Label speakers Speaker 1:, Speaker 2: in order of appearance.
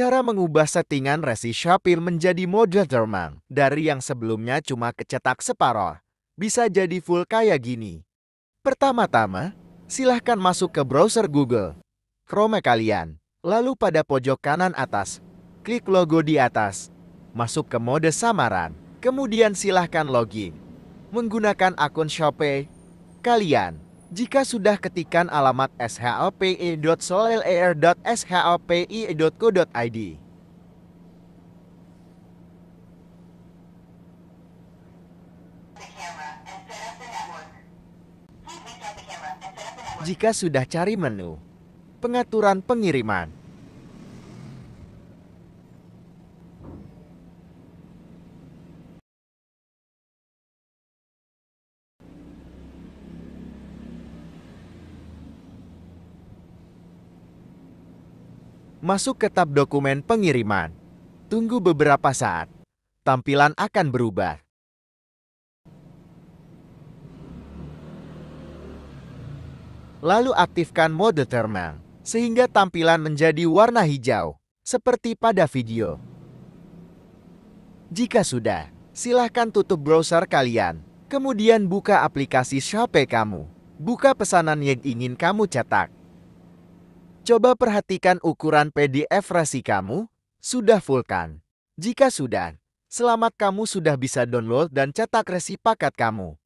Speaker 1: cara mengubah settingan Resi Shapir menjadi mode dermang dari yang sebelumnya cuma kecetak separoh. Bisa jadi full kayak gini. Pertama-tama, silahkan masuk ke browser Google. Chrome kalian. Lalu pada pojok kanan atas, klik logo di atas. Masuk ke mode samaran. Kemudian silahkan login. Menggunakan akun Shopee kalian. Jika sudah ketikan alamat shlpi.solelair.shlpi.co.id. Jika sudah cari menu, pengaturan pengiriman. masuk ke tab dokumen pengiriman. Tunggu beberapa saat. Tampilan akan berubah. Lalu aktifkan mode thermal, sehingga tampilan menjadi warna hijau, seperti pada video. Jika sudah, silahkan tutup browser kalian, kemudian buka aplikasi Shopee kamu. Buka pesanan yang ingin kamu cetak. Coba perhatikan ukuran PDF rasi kamu, sudah full kan? Jika sudah, selamat kamu sudah bisa download
Speaker 2: dan cetak resi paket kamu.